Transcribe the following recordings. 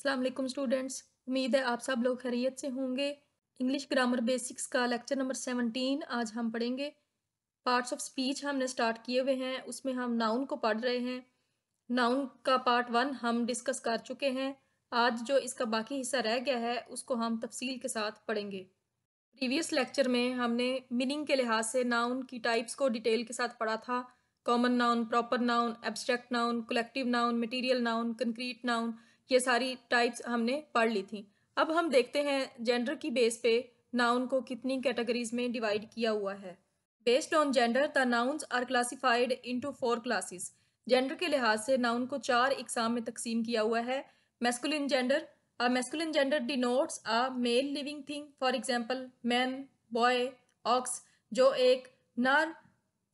Aslam students उम्मीद है आप सब लोग खैरियत से होंगे इंग्लिश ग्रामर बेसिक्स का लेक्चर नंबर सेवनटीन आज हम पढ़ेंगे पार्ट्स ऑफ स्पीच हमने स्टार्ट किए हुए हैं उसमें हम नाउन को पढ़ रहे हैं नाउन का पार्ट वन हम डिस्कस कर चुके हैं आज जो इसका बाकी हिस्सा रह गया है उसको हम तफसील के साथ पढ़ेंगे प्रीवियस लेक्चर में हमने मीनिंग के लिहाज से नाउन की टाइप्स को डिटेल के साथ पढ़ा था common noun proper noun abstract noun collective noun material noun concrete noun ये सारी टाइप्स हमने पढ़ ली थी अब हम देखते हैं जेंडर की बेस पे नाउन को कितनी कैटेगरीज में डिवाइड किया हुआ है based on gender the nouns are classified into four classes gender के लिहाज से नाउन को चार इकसाम में तकसीम किया हुआ है masculine gender a masculine gender denotes a male living thing for example man boy ox जो एक नर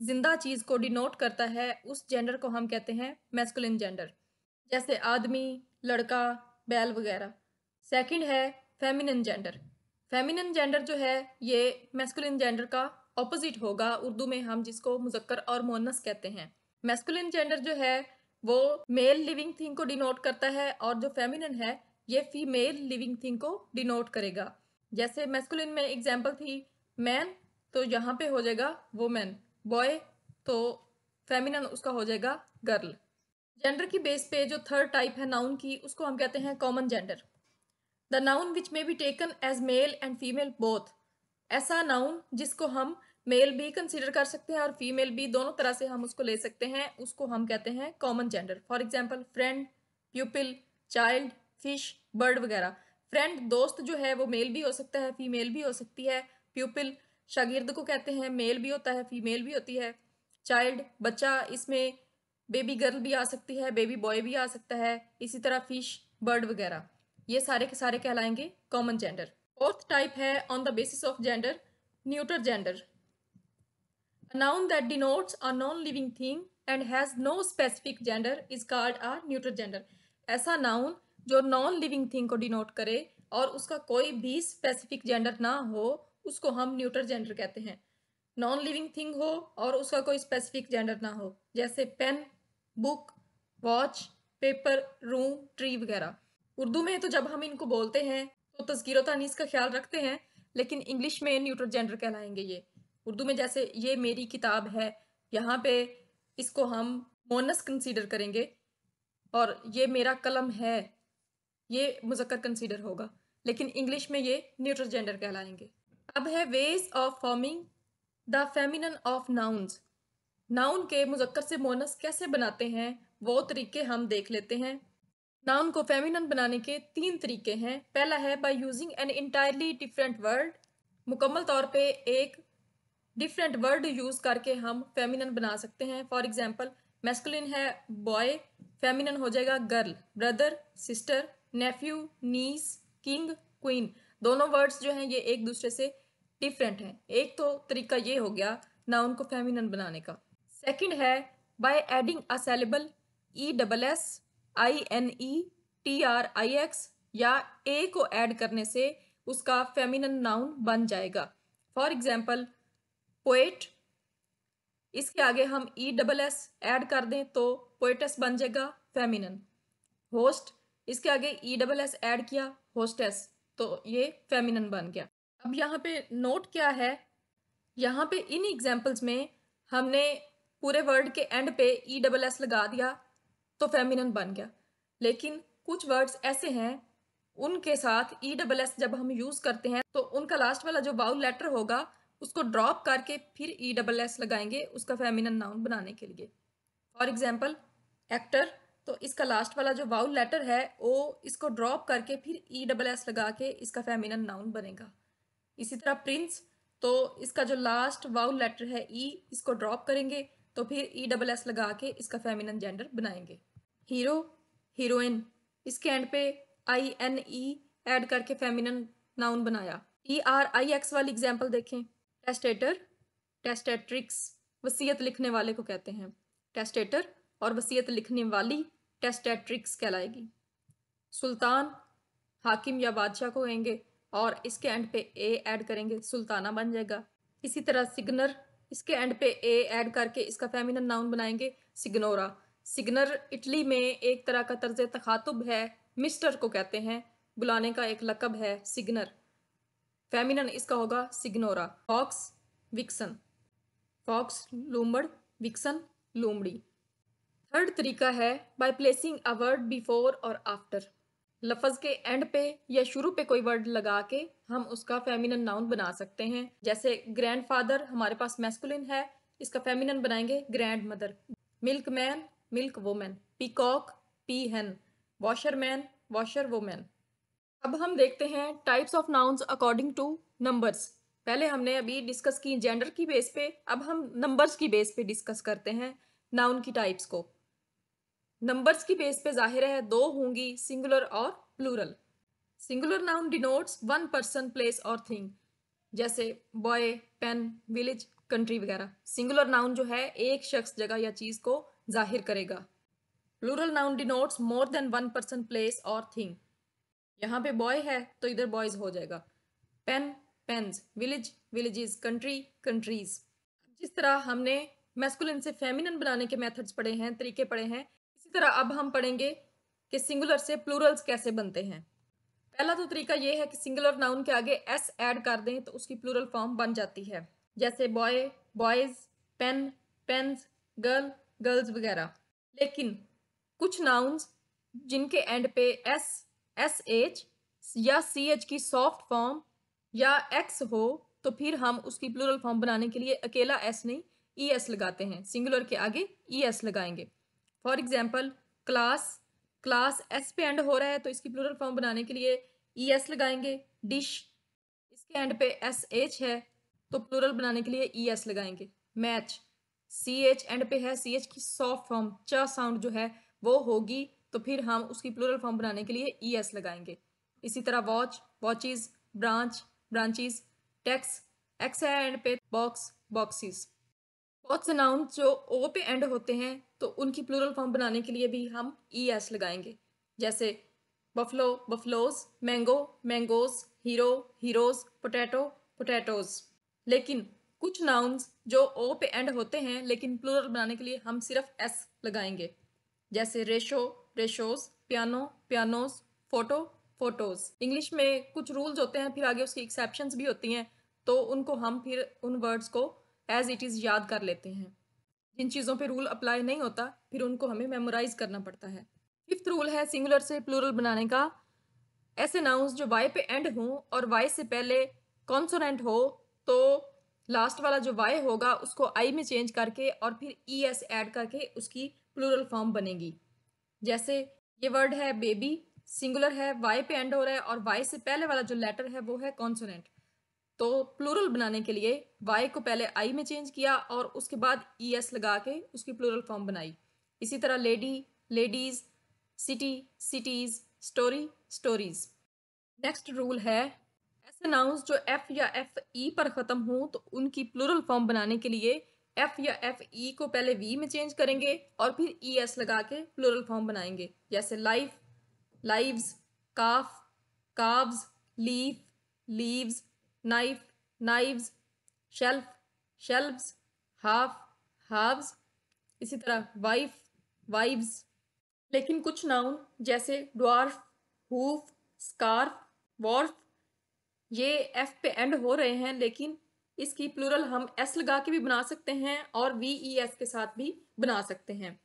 जिंदा चीज को डिनोट करता है उस जेंडर को हम कहते हैं मेस्कुलिन जेंडर जैसे आदमी लड़का बैल वगैरह सेकंड है फेमिनन जेंडर फेमिनन जेंडर जो है ये मैस्कुलिन जेंडर का ऑपोजिट होगा उर्दू में हम जिसको मुजक्कर और मोनस कहते हैं मैस्कुलिन जेंडर जो है वो मेल लिविंग थिंग को डिनोट करता है और जो फेमिनन है ये फीमेल लिविंग थिंग को डिनोट करेगा जैसे मैस्कुलिन में एग्जाम्पल थी मैन तो यहाँ पे हो जाएगा वोमेन बॉय तो फेमिनन उसका हो जाएगा गर्ल जेंडर की बेस पे जो थर्ड टाइप है नाउन की उसको हम कहते हैं common gender the noun which may be taken as male and female both ऐसा नाउन जिसको हम मेल भी कंसिडर कर सकते हैं और फीमेल भी दोनों तरह से हम उसको ले सकते हैं उसको हम कहते हैं common gender for example friend pupil child fish bird वगैरह फ्रेंड दोस्त जो है वो मेल भी हो सकता है फीमेल भी हो सकती है प्यूपिल शागिर्द को कहते हैं मेल भी होता है फीमेल भी होती है चाइल्ड बच्चा इसमें बेबी गर्ल भी आ सकती है बेबी बॉय भी आ सकता है इसी तरह फिश बर्ड वगैरह ये सारे के सारे कहलाएंगे कॉमन जेंडर फोर्थ टाइप है on the basis of gender neuter gender noun that denotes a non living thing and has no specific gender is called a neuter gender ऐसा नाउन जो non living thing को denote करे और उसका कोई भी specific gender ना हो उसको हम न्यूटर जेंडर कहते हैं नॉन लिविंग थिंग हो और उसका कोई स्पेसिफिक जेंडर ना हो जैसे pen book watch paper room tree वगैरह उर्दू में तो जब हम इनको बोलते हैं तो तस्गीर तानीस तो का ख्याल रखते हैं लेकिन इंग्लिश में न्यूट्रल जेंडर कहलाएंगे ये उर्दू में जैसे ये मेरी किताब है यहाँ पे इसको हम मोनस कंसीडर करेंगे और ये मेरा कलम है ये मुजक्कर कंसीडर होगा लेकिन इंग्लिश में ये न्यूट्रल जेंडर कहलाएंगे अब है ways of forming the feminine of nouns noun के मुजक्कर से मोनस कैसे बनाते हैं वो तरीके हम देख लेते हैं नाउन को फेमिनन बनाने के तीन तरीके हैं पहला है by using an entirely different word मुकम्मल तौर पे एक डिफरेंट वर्ड यूज़ करके हम फेमिनन बना सकते हैं फॉर एग्जांपल मैस्कुलिन है बॉय फेमिनन हो जाएगा girl brother sister nephew niece king queen दोनों वर्ड्स जो हैं ये एक दूसरे से डिफरेंट हैं एक तो तरीका ये हो गया नाउन को फेमिनन बनाने का सेकंड है by adding a syllable E double S I N E T R I X या ए को ऐड करने से उसका फेमिनन नाउन बन जाएगा फॉर एग्जाम्पल पोएट इसके आगे हम ई डबल एस ऐड कर दें तो पोएटस बन जाएगा फेमिनन होस्ट इसके आगे ई डबल एस ऐड किया होस्टेस तो ये फेमिनन बन गया अब यहाँ पे नोट क्या है यहाँ पे इन एग्जाम्पल्स में हमने पूरे वर्ड के एंड पे ई डबल एस लगा दिया तो फेमिनन बन गया लेकिन कुछ वर्ड्स ऐसे हैं उनके साथ ई डबल एस जब हम यूज़ करते हैं तो उनका लास्ट वाला जो वाउल लेटर होगा उसको ड्रॉप करके फिर ई डबल एस लगाएंगे उसका फेमिनन नाउन बनाने के लिए फॉर एग्जाम्पल एक्टर तो इसका लास्ट वाला जो वाउल लेटर है वो इसको ड्रॉप करके फिर ई डबल एस लगा के इसका फेमिनन नाउन बनेगा इसी तरह प्रिंस तो इसका जो लास्ट वाउल लेटर है ई e, इसको ड्रॉप करेंगे तो फिर ई डबल एस लगा के इसका फेमिनन जेंडर बनाएंगे हीरो हीरोइन इसके एंड पे आई एन ई एड करके फेमिनन नाउन बनाया ई आर आई एक्स वाली एग्जाम्पल देखें टेस्टेटर टेस्टेट्रिक्स वसीयत लिखने वाले को कहते हैं टेस्टेटर और वसीयत लिखने वाली टेस्टेट्रिक्स कहलाएगी सुल्तान हाकिम या बादशाह को कहेंगे और इसके एंड पे ए ऐड करेंगे सुल्ताना बन जाएगा इसी तरह सिग्नर इसके एंड पे ए ऐड करके इसका फेमिनन नाउन बनाएंगे सिग्नोरा सिग्नर इटली में एक तरह का तर्ज तखातुब है मिस्टर को कहते हैं बुलाने का एक लकब है सिग्नर फेमिनन इसका होगा सिग्नोरा फॉक्स विक्सन फॉक्स लूमड़ विक्सन लूमड़ी थर्ड तरीका है by placing a word before और आफ्टर लफज के एंड पे या शुरू पे कोई वर्ड लगा के हम उसका फेमिनन नाउन बना सकते हैं जैसे ग्रैंड फादर हमारे पास मैस्कुलिन है इसका फेमिनन बनाएंगे grandmother milkman milkwoman peacock peahen washerman washerwoman अब हम देखते हैं types of nouns according to numbers पहले हमने अभी डिस्कस की जेंडर की बेस पे अब हम नंबर्स की बेस पे डिस्कस करते हैं नाउन की टाइप्स को नंबर्स की बेस पे जाहिर है दो होंगी सिंगुलर और plural singular noun denotes one person place और थिंग जैसे बॉय पेन विलेज कंट्री वगैरह सिंगुलर नाउन जो है एक शख्स जगह या चीज को जाहिर करेगा plural noun denotes more than one person place और थिंग यहाँ पे बॉय है तो इधर बॉयज हो जाएगा pen pens village villages country countries जिस तरह हमने मेस्कुलिन से फेमिनन बनाने के मेथड्स पढ़े हैं तरीके पढ़े हैं इसी तरह अब हम पढ़ेंगे कि सिंगुलर से प्लूरल्स कैसे बनते हैं पहला तो तरीका ये है कि सिंगुलर नाउन के आगे एस ऐड कर दें तो उसकी प्लूरल फॉर्म बन जाती है जैसे boy boys pen pen girl girls वगैरह लेकिन कुछ नाउन्स जिनके एंड पे एस एस एच या सी एच की सॉफ्ट फॉर्म या एक्स हो तो फिर हम उसकी प्लूरल फॉर्म बनाने के लिए अकेला एस नहीं ई e एस लगाते हैं सिंगुलर के आगे ई e एस लगाएंगे for example class class S पे एंड हो रहा है तो इसकी प्लूरल फॉर्म बनाने के लिए ई e एस लगाएंगे डिश इसके एंड पे एस एच है तो प्लूरल बनाने के लिए ई e एस लगाएंगे मैच सी एच एंड पे है सी एच की सॉफ्ट फॉर्म च साउंड जो है वो होगी तो फिर हम उसकी प्लूरल फॉर्म बनाने के लिए ई e एस लगाएंगे इसी तरह watch watches branch branches tax X end पे बॉक्स बॉक्सिस बहुत से नाउन जो ओ पे एंड होते हैं तो उनकी प्लूरल फॉर्म बनाने के लिए भी हम ई e एस लगाएंगे जैसे buffalo buffaloes mango mangoes hero heroes potato potatoes लेकिन कुछ नाउन्स जो ओ पे एंड होते हैं लेकिन प्लूरल बनाने के लिए हम सिर्फ एस लगाएंगे जैसे ratio ratios piano pianos photo photos English में कुछ रूल्स होते हैं फिर आगे उसकी एक्सेप्शन भी होती हैं तो उनको हम फिर उन वर्ड्स को एज इट इज़ याद कर लेते हैं जिन चीज़ों पे रूल अप्लाई नहीं होता फिर उनको हमें मेमोराइज करना पड़ता है फिफ्थ रूल है सिंगुलर से प्लूरल बनाने का ऐसे नाउंस जो वाई पे एंड हों और वाई से पहले कॉन्सोनेंट हो तो लास्ट वाला जो वाई होगा उसको आई में चेंज करके और फिर ई एस एड करके उसकी प्लूरल फॉर्म बनेगी जैसे ये वर्ड है बेबी सिंगुलर है वाई पे एंड हो रहा है और वाई से पहले वाला जो लेटर है वो है कॉन्सोनेंट तो प्लूरल बनाने के लिए वाई को पहले आई में चेंज किया और उसके बाद ई एस लगा के उसकी प्लूरल फॉर्म बनाई इसी तरह lady ladies city cities story stories next rule है ऐसे नाउंस जो एफ़ या एफ़ ई पर ख़त्म हों तो उनकी प्लूरल फॉर्म बनाने के लिए एफ़ या एफ़ ई को पहले वी में चेंज करेंगे और फिर ई एस लगा के प्लूरल फॉर्म बनाएंगे जैसे life lives calf calves leaf leaves knife knives shelf shelves half halves इसी तरह वाइफ वाइव्स लेकिन कुछ नाउन जैसे डॉर्फ हुफ स्कार्फ वॉर्फ ये एफ पे एंड हो रहे हैं लेकिन इसकी प्लूरल हम एस लगा के भी बना सकते हैं और वी ई एस के साथ भी बना सकते हैं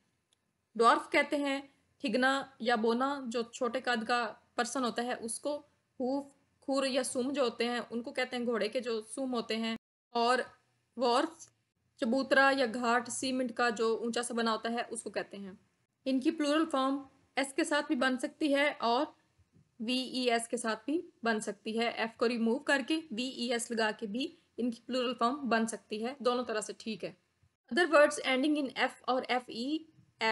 डॉर्फ कहते हैं ठिगना या बोना जो छोटे कद का पर्सन होता है उसको हूफ खुर या सुम जो होते हैं उनको कहते हैं घोड़े के जो सुम होते हैं और वॉर्फ चबूतरा या घाट सीमेंट का जो ऊंचा सा बना होता है उसको कहते हैं इनकी प्लूरल फॉर्म एस के साथ भी बन सकती है और वी ई एस के साथ भी बन सकती है एफ को रिमूव करके वी ई एस लगा के भी इनकी प्लूरल फॉर्म बन सकती है दोनों तरह से ठीक है other words ending in F और F E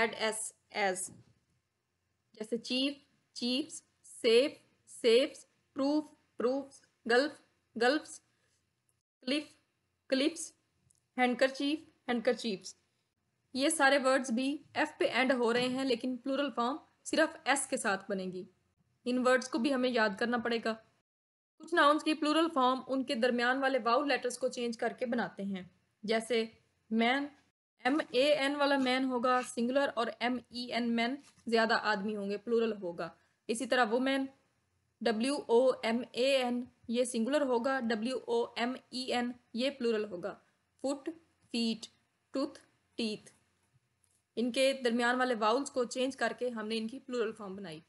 add S as जैसे chief chiefs safe safes proof proofs gulf gulf cliff cliffs handkerchiefs ये सारे वर्ड्स भी एफ पे एंड हो रहे हैं लेकिन प्लूरल फॉर्म सिर्फ एस के साथ बनेगी इन वर्ड्स को भी हमें याद करना पड़ेगा कुछ नाउन्स की प्लूरल फॉर्म उनके दरमियान वाले वाउ लेटर्स को चेंज करके बनाते हैं जैसे मैन एम ए एन वाला मैन होगा सिंगुलर और M E e N men ज़्यादा आदमी होंगे प्लूरल होगा इसी तरह woman W O M A N ये सिंगुलर होगा W O M E N ये प्लूरल होगा फुट फीट टूथ टीथ इनके दरमियान वाले वाउल्स को चेंज करके हमने इनकी प्लूरल फॉर्म बनाई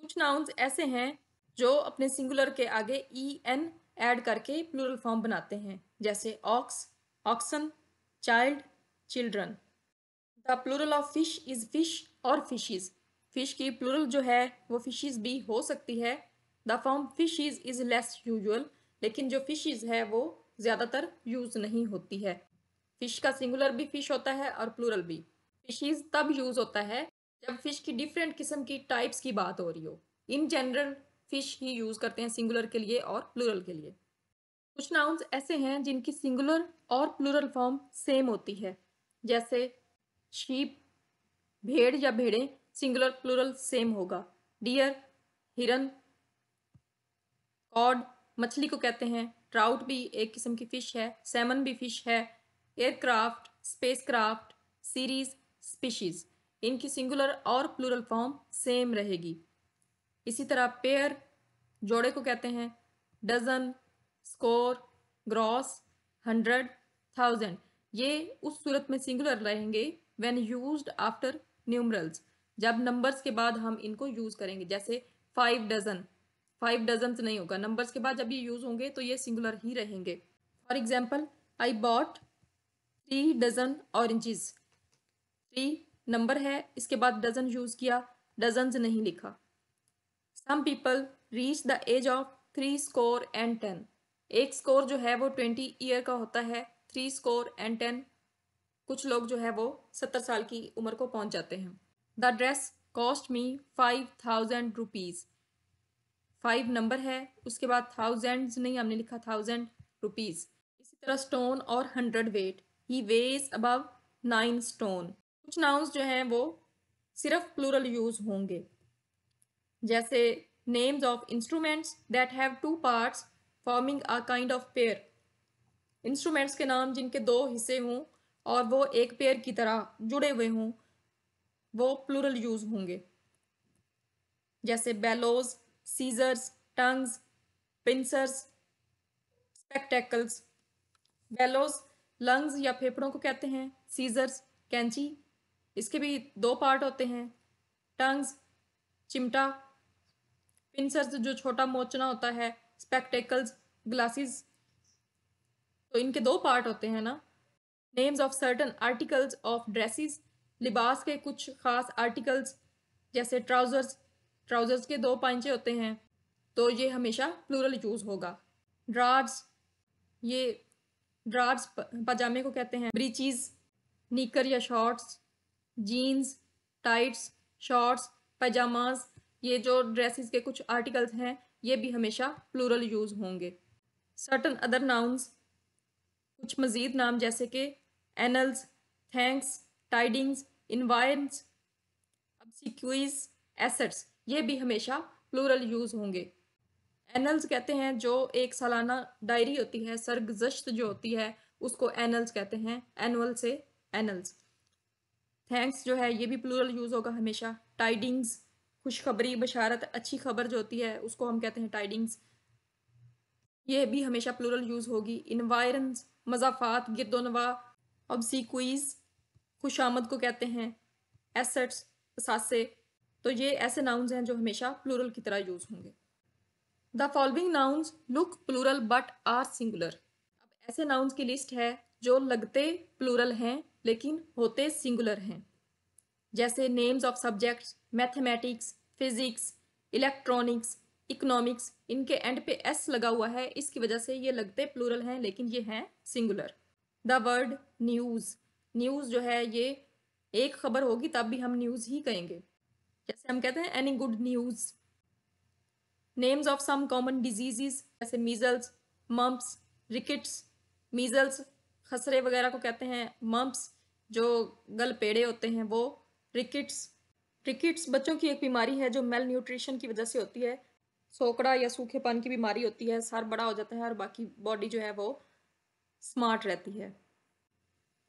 कुछ नाउन्स ऐसे हैं जो अपने सिंगुलर के आगे ई एन ऐड करके प्लूरल फॉर्म बनाते हैं जैसे ox oxen child children the plural of fish is fish और फिशिज फिश की प्लूरल जो है वो फिशेज भी हो सकती है the form fishes is less usual लेकिन जो फिशेज है वो ज़्यादातर यूज़ नहीं होती है फिश का सिंगुलर भी फिश होता है और प्लूरल भी फिशीज़ तब यूज़ होता है जब फिश की डिफरेंट किस्म की टाइप्स की बात हो रही हो इन जनरल फिश ही यूज़ करते हैं सिंगुलर के लिए और प्लूरल के लिए कुछ नाउन्स ऐसे हैं जिनकी सिंगुलर और प्लूरल फॉर्म सेम होती है जैसे शीप भेड़ या भेड़ें सिंगुलर प्लूरल सेम होगा डियर हिरन कॉड मछली को कहते हैं ट्राउट भी एक किस्म की फिश है सैमन भी फिश है एयरक्राफ्ट स्पेसक्राफ्ट सीरीज स्पीशीज इनकी सिंगुलर और प्लूरल फॉर्म सेम रहेगी इसी तरह पेयर जोड़े को कहते हैं dozen score gross hundred thousand ये उस सूरत में सिंगुलर रहेंगे व्हेन यूज्ड आफ्टर न्यूमरल्स जब नंबर्स के बाद हम इनको यूज करेंगे जैसे फाइव डजन फाइव डजन नहीं होगा नंबर्स के बाद जब ये यूज होंगे तो ये सिंगुलर ही रहेंगे for example I bought three dozen oranges three number है इसके बाद डजन यूज किया डजन नहीं लिखा some people reach the age of three score and ten एक स्कोर जो है वो ट्वेंटी ईयर का होता है थ्री स्कोर एंड टेन कुछ लोग जो है वो सत्तर साल की उम्र को पहुंच जाते हैं the dress cost me five thousand rupees five number है उसके बाद थाउजेंड नहीं हमने लिखा थाउजेंड रुपीज़ इसी तरह स्टोन और hundredweight he weighs above nine stone कुछ नाउन्स जो हैं वो सिर्फ प्लूरल यूज़ होंगे जैसे names of instruments that have two parts forming a kind of pair instruments के नाम जिनके दो हिस्से हों और वो एक पेयर की तरह जुड़े हुए हों वो प्लूरल यूज होंगे जैसे bellows scissors tongs pincers spectacles bellows lungs या फेफड़ों को कहते हैं सीजर्स कैंची इसके भी दो पार्ट होते हैं टंग्स चिमटा पिंसर्स जो छोटा मोचना होता है स्पेक्टेकल्स ग्लासेस तो इनके दो पार्ट होते हैं ना names of certain articles of dresses लिबास के कुछ ख़ास आर्टिकल्स जैसे ट्राउज़र्स ट्राउज़र्स के दो पांचे होते हैं तो ये हमेशा प्लूरल यूज़ होगा ड्रार्स ये ड्रार्स पजामे को कहते हैं ब्रीचीज़ नीकर या shorts jeans tights shorts pyjamas ये जो ड्रेसेस के कुछ आर्टिकल्स हैं ये भी हमेशा प्लूरल यूज़ होंगे सर्टन अदर नाउन्स कुछ मज़ीद नाम जैसे कि annals thanks tidings environs obsequies assets ये भी हमेशा प्लूरल यूज़ होंगे एनल्स कहते हैं जो एक सालाना डायरी होती है सरगजश्त जो होती है उसको एनल्स कहते हैं एनुअल से एनल्स थैंक्स जो है ये भी प्लूरल यूज़ होगा हमेशा टाइडिंग्स खुशखबरी बशारत अच्छी खबर जो होती है उसको हम कहते हैं टाइडिंग्स ये भी हमेशा प्लूरल यूज़ होगी इन्वायरन्स मजाफात गिरदोनवा ऑब्सिक्वीज़ आमद को कहते हैं एसेट्स सासे तो ये ऐसे नाउन्स हैं जो हमेशा प्लूरल की तरह यूज़ होंगे the following nouns look plural but are singular अब ऐसे नाउन्स की लिस्ट है जो लगते प्लूरल हैं लेकिन होते सिंगुलर हैं जैसे names of subjects mathematics physics electronics economics इनके एंड पे एस लगा हुआ है इसकी वजह से ये लगते प्लूरल हैं लेकिन ये हैं singular the word news news जो है ये एक खबर होगी तब भी हम न्यूज़ ही कहेंगे जैसे हम कहते हैं any good news names of some common diseases जैसे मीज़ल्स मम्प्स रिकेट्स मीज़ल्स खसरे वगैरह को कहते हैं मम्प्स जो गलपेड़े होते हैं वो रिकेट्स रिकेट्स बच्चों की एक बीमारी है जो मेल न्यूट्रिशन की वजह से होती है सोकड़ा या सूखेपन की बीमारी होती है सर बड़ा हो जाता है और बाकी बॉडी जो है वो स्मार्ट रहती है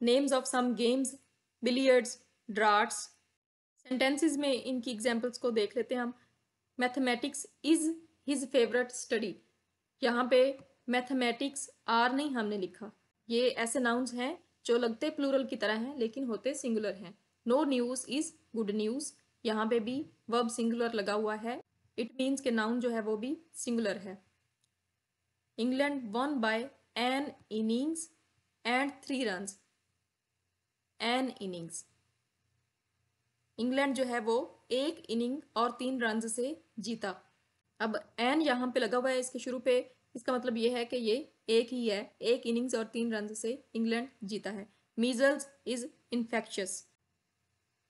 names of some games billiards draughts sentences में इनकी एग्जांपल्स को देख लेते हैं हम mathematics is his favourite study यहाँ पे मैथमेटिक्स आर नहीं हमने लिखा ये ऐसे नाउन्स हैं जो लगते प्लूरल की तरह हैं लेकिन होते सिंगुलर हैं no news is good news यहाँ पे भी वर्ब सिंगुलर लगा हुआ है इट मीन्स के नाउन जो है वो भी सिंगुलर है England won by an innings and three runs an innings England जो है वो एक इनिंग और तीन रन से जीता अब एन यहाँ पे लगा हुआ है इसके शुरू पे इसका मतलब ये है कि ये एक ही है एक इनिंग्स और तीन रन से इंग्लैंड जीता है measles is infectious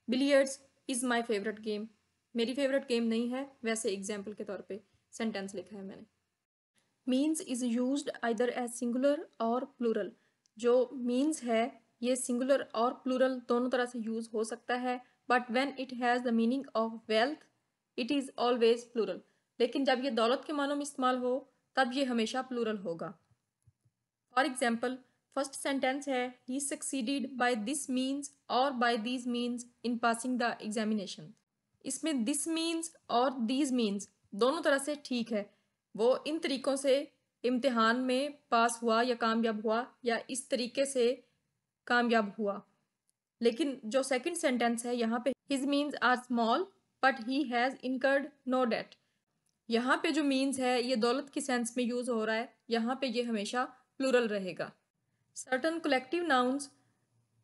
billiards is my favourite game मेरी फेवरेट गेम नहीं है वैसे एग्जाम्पल के तौर पे सेंटेंस लिखा है मैंने means is used either as singular और प्लूरल जो मीन्स है ये सिंगुलर और प्लूरल दोनों तरह से यूज हो सकता है but when it has the meaning of wealth it is always plural लेकिन जब ये दौलत के मानों में इस्तेमाल हो तब ये हमेशा प्लूरल होगा फॉर एग्जाम्पल फर्स्ट सेंटेंस है he succeeded by this means और by these means in passing the examination इसमें दिस मीन्स और दीज मीन्स दोनों तरह से ठीक है वो इन तरीक़ों से इम्तिहान में पास हुआ या कामयाब हुआ या इस तरीके से कामयाब हुआ लेकिन जो सेकंड सेंटेंस है यहाँ पे his means are small but he has incurred no debt यहाँ पे जो मीन्स है ये दौलत की सेंस में यूज़ हो रहा है यहाँ पे ये हमेशा प्लूरल रहेगा certain collective nouns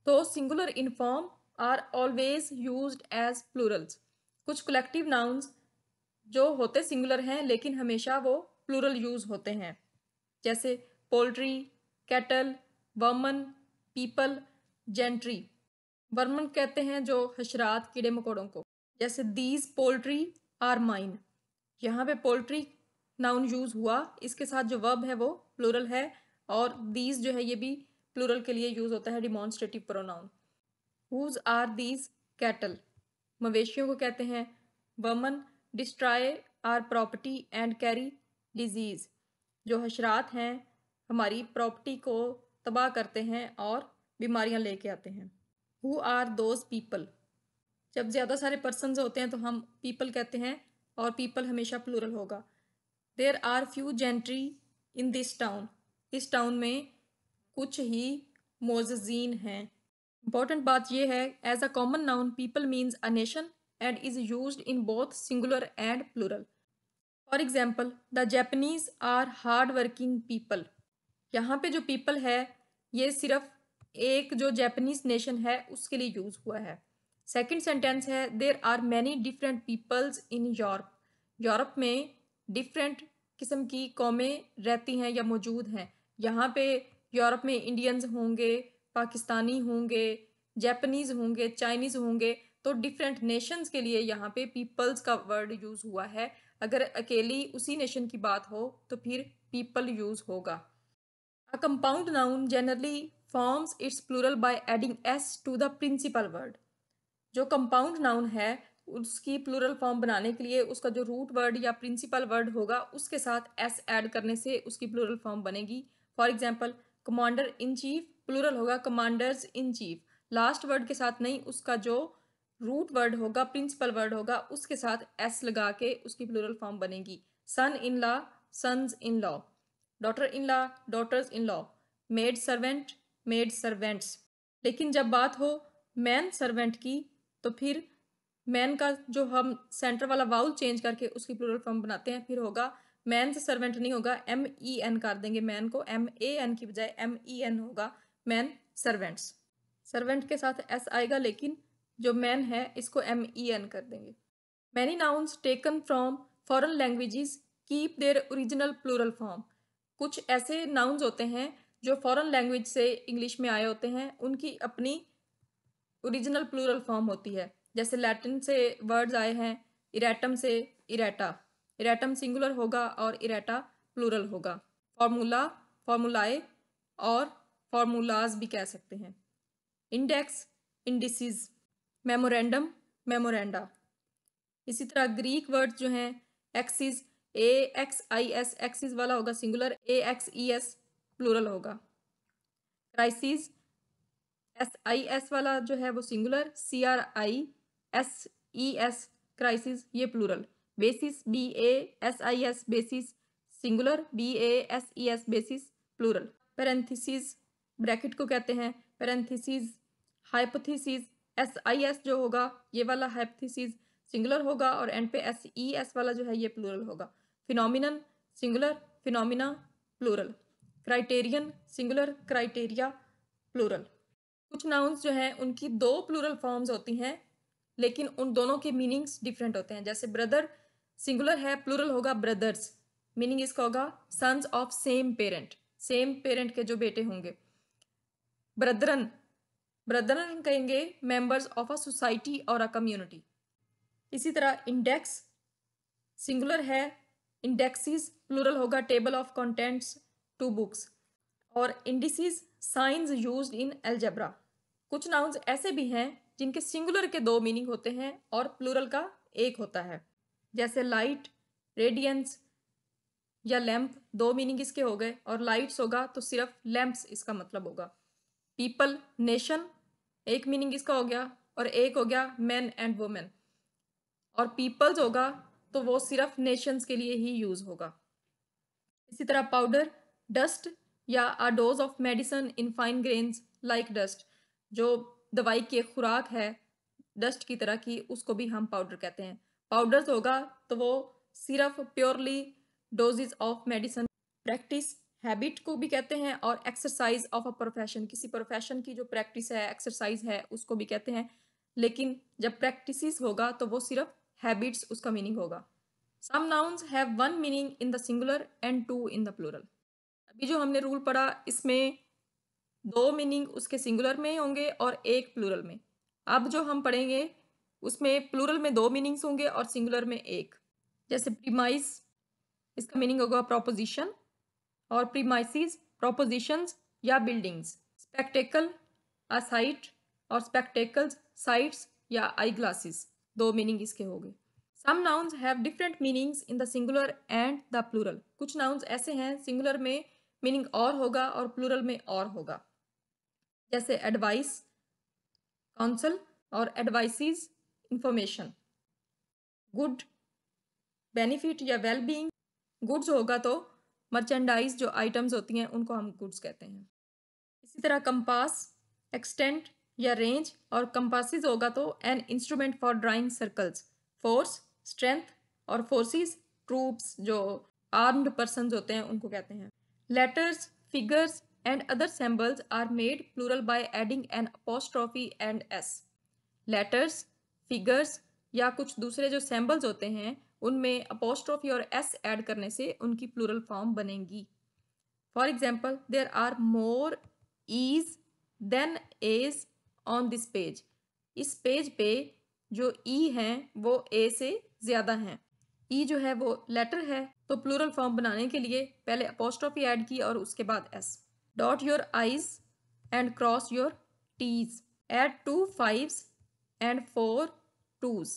though singular in form are always used as plurals कुछ कलेक्टिव नाउन्स जो होते सिंगुलर हैं लेकिन हमेशा वो प्लूरल यूज़ होते हैं जैसे poultry cattle vermin people gentry vermin कहते हैं जो हशरात कीड़े मकोड़ों को जैसे दीज पोल्ट्री आर माइन यहाँ पे पोल्ट्री नाउन यूज़ हुआ इसके साथ जो वर्ब है वो प्लूरल है और दीज जो है ये भी प्लूरल के लिए यूज़ होता है demonstrative pronoun whose are these cattle मवेशियों को कहते हैं vermin destroy our property and carry disease जो हशरात हैं हमारी प्रॉपर्टी को तबाह करते हैं और बीमारियां लेके आते हैं हु आर दोज पीपल जब ज़्यादा सारे पर्सन होते हैं तो हम पीपल कहते हैं और पीपल हमेशा प्लूरल होगा there are few gentry in this town इस टाउन में कुछ ही मोजीन हैं इंपॉर्टेंट बात यह है as a common noun people means a nation and is used in both singular and plural for example the Japanese are hard working people यहाँ पे जो पीपल है ये सिर्फ एक जो जैपनीज नेशन है उसके लिए यूज हुआ है सेकंड सेंटेंस है there are many different peoples in Europe Europe में डिफरेंट किस्म की कौमें रहती हैं या मौजूद हैं यहाँ पे यूरोप में इंडियंस होंगे पाकिस्तानी होंगे जैपनीज होंगे चाइनीज होंगे तो डिफरेंट नेशंस के लिए यहाँ पे पीपल्स का वर्ड यूज़ हुआ है अगर अकेली उसी नेशन की बात हो तो फिर पीपल यूज़ होगा A compound noun generally forms its plural by adding s to the principal word. जो compound noun है उसकी plural form बनाने के लिए उसका जो root word या principal word होगा उसके साथ s add करने से उसकी plural form बनेगी For example, commander in chief plural होगा commanders in chief. Last word के साथ नहीं उसका जो रूट वर्ड होगा प्रिंसिपल वर्ड होगा उसके साथ एस लगा के उसकी प्लूरल फॉर्म बनेगी son in law sons in law daughter in law daughters in law maid servant maid servants लेकिन जब बात हो मैन सर्वेंट की तो फिर मैन का जो हम सेंटर वाला वाउल चेंज करके उसकी प्लूरल फॉर्म बनाते हैं फिर होगा मैन से सर्वेंट नहीं होगा एम ई एन कर देंगे मैन को एम ए एन की बजाय एम ई एन होगा मैन सर्वेंट्स सर्वेंट के साथ एस आएगा लेकिन जो मैन है इसको एम ई एन कर देंगे many nouns taken from foreign languages keep their original plural form कुछ ऐसे नाउन्स होते हैं जो फॉरेन लैंग्वेज से इंग्लिश में आए होते हैं उनकी अपनी ओरिजिनल प्लूरल फॉर्म होती है जैसे लैटिन से वर्ड्स आए हैं इरेटम से इरेटा इरेटम सिंगुलर होगा और इरेटा प्लूरल होगा फॉर्मूला फॉर्मूलाए और फार्मूलाज भी कह सकते हैं इंडेक्स इंडिसीज मेमोरेंडम मेमोरेंडा इसी तरह ग्रीक वर्ड्स जो हैं axis A X I S axis वाला होगा singular A X E S plural होगा क्राइसिस एस आई एस वाला जो है वो singular C R I S E S crises ये plural basis B A S I S basis singular B A S E S bases plural parenthesis bracket को कहते हैं parenthesis hypothesis S I S जो होगा ये वाला hypothesis singular होगा और एंड पे एस ई एस वाला जो है ये प्लूरल होगा phenomenon singular phenomena plural criterion singular criteria plural कुछ नाउन्स जो हैं उनकी दो प्लूरल फॉर्म्स होती हैं लेकिन उन दोनों के मीनिंग्स डिफरेंट होते हैं जैसे ब्रदर सिंगुलर है प्लूरल होगा ब्रदर्स मीनिंग इसका होगा sons of same parent same parent के जो बेटे होंगे ब्रदरन ब्रदरन कहेंगे मेंबर्स ऑफ अ सोसाइटी और अ कम्युनिटी इसी तरह इंडेक्स सिंगुलर है इंडेक्सिस प्लूरल होगा table of contents to books और indices science use in algebra कुछ नाउन्स ऐसे भी हैं जिनके सिंगुलर के दो मीनिंग होते हैं और प्लूरल का एक होता है जैसे लाइट रेडियंस या लैम्प दो मीनिंग इसके हो गए और लाइट्स होगा तो सिर्फ लैम्प्स इसका मतलब होगा पीपल नेशन एक मीनिंग इसका हो गया और एक हो गया मैन एंड वुमेन और पीपल्स होगा तो वो सिर्फ नेशंस के लिए ही यूज होगा इसी तरह पाउडर डस्ट या a dose of medicine in fine grains like dust जो दवाई की खुराक है डस्ट की तरह की उसको भी हम पाउडर कहते हैं पाउडर्स होगा तो वो सिर्फ purely doses of medicine practice habit को भी कहते हैं और एक्सरसाइज ऑफ अ प्रोफेशन किसी प्रोफेशन की जो प्रैक्टिस है एक्सरसाइज है उसको भी कहते हैं लेकिन जब प्रैक्टिस होगा तो वो सिर्फ हैबिट्स उसका मीनिंग होगा some nouns have one meaning in the singular and two in the plural अभी जो हमने रूल पढ़ा इसमें दो मीनिंग उसके सिंगुलर में होंगे और एक प्लूरल में अब जो हम पढ़ेंगे उसमें प्लूरल में दो मीनिंग्स होंगे और सिंगुलर में एक जैसे प्रीमाइस इसका मीनिंग होगा प्रोपोजिशन और प्रीमाइसिस प्रोपोजिशंस या बिल्डिंग्स स्पेक्टेकल अ साइट और स्पेक्टेकल्स साइट्स या आई ग्लासेस दो मीनिंग इसके हो गए some nouns have different meanings in the singular and the plural कुछ नाउन्स ऐसे हैं सिंगुलर में मीनिंग और होगा और प्लूरल में और होगा जैसे एडवाइस काउंसल और एडवाइसिस इंफॉर्मेशन गुड बेनिफिट या वेल बींग गुड्स होगा तो मर्चेंडाइज जो आइटम्स होती हैं उनको हम गुड्स कहते हैं इसी तरह कंपास एक्सटेंट या रेंज और कंपासिस होगा तो an instrument for drawing circles force strength और फोर्सेस ट्रूप्स जो आर्म्ड पर्सन होते हैं उनको कहते हैं letters figures and other symbols are made plural by adding an apostrophe and S letters figures या कुछ दूसरे जो सैम्बल्स होते हैं उनमें अपोस्ट्रॉफी और एस ऐड करने से उनकी प्लूरल फॉर्म बनेगी for example there are more e's than a's on this page इस पेज पे जो ई e हैं वो ए से ज़्यादा हैं ई e जो है वो लेटर है तो प्लूरल फॉर्म बनाने के लिए पहले अपोस्ट्रॉफी ऐड की और उसके बाद S dot your i's and cross your t's add two fives and four twos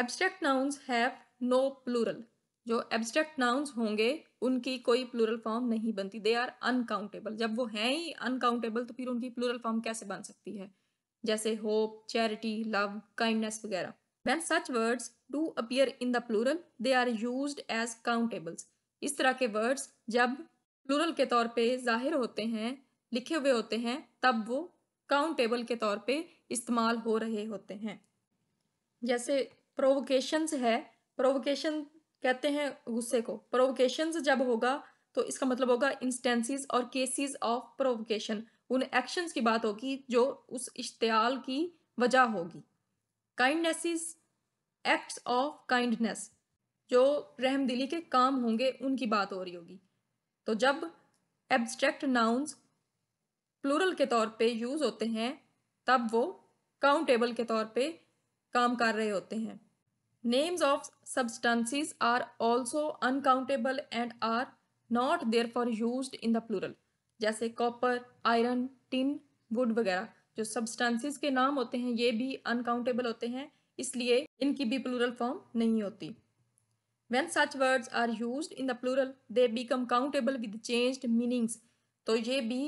abstract nouns have no plural जो एब्स्ट्रैक्ट नाउन्स होंगे उनकी कोई प्लूरल फॉर्म नहीं बनती दे आर अनकाउंटेबल जब वो हैं ही अनकाउंटेबल तो फिर उनकी प्लूरल फॉर्म कैसे बन सकती है जैसे होप चैरिटी लव काइंडनेस वगैरह when such words do appear in the plural they are used as countables इस तरह के वर्ड्स जब plural के तौर पे जाहिर होते हैं लिखे हुए होते हैं तब वो काउंटेबल के तौर पे इस्तेमाल हो रहे होते हैं जैसे प्रोवोकेशंस है प्रोवोकेशन कहते हैं गुस्से को प्रोवोकेशन जब होगा तो इसका मतलब होगा इंस्टेंसेस और केसेस ऑफ प्रोवोकेशन उन एक्शंस की बात होगी जो उस इश्तियाल की वजह होगी kindness is acts of kindness जो रहमदिली के काम होंगे उनकी बात हो रही होगी तो जब एब्स्ट्रैक्ट नाउन्स प्लूरल के तौर पे यूज़ होते हैं तब वो काउंटेबल के तौर पे काम कर रहे होते हैं Names of substances are also uncountable and are not therefore used in the plural. जैसे कॉपर आयरन टिन वुड वगैरह जो सब्सटेंसेस के नाम होते हैं ये भी अनकाउंटेबल होते हैं इसलिए इनकी भी प्लूरल फॉर्म नहीं होती when such words are used in the plural they become countable with changed meanings तो ये भी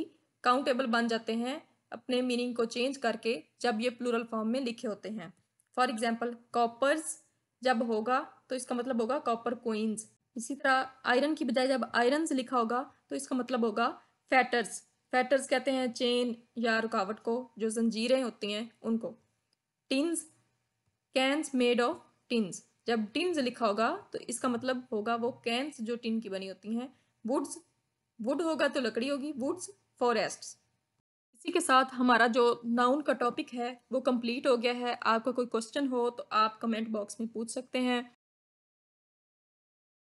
काउंटेबल बन जाते हैं अपने मीनिंग को चेंज करके जब ये प्लूरल फॉर्म में लिखे होते हैं फॉर एग्जाम्पल कॉपर्स जब होगा तो इसका मतलब होगा कॉपर कोइंस इसी तरह आयरन की बजाय जब आयरन लिखा होगा तो इसका मतलब होगा फैटर्स फैटर्स कहते हैं चेन या रुकावट को जो जंजीरें होती हैं उनको tins cans made of tins जब टिन्स लिखा होगा तो इसका मतलब होगा वो कैंस जो टिन की बनी होती हैं वुड्स वुड होगा तो लकड़ी होगी वुड्स फॉरेस्ट्स इसी के साथ हमारा जो नाउन का टॉपिक है वो कंप्लीट हो गया है आपका कोई क्वेश्चन हो तो आप कमेंट बॉक्स में पूछ सकते हैं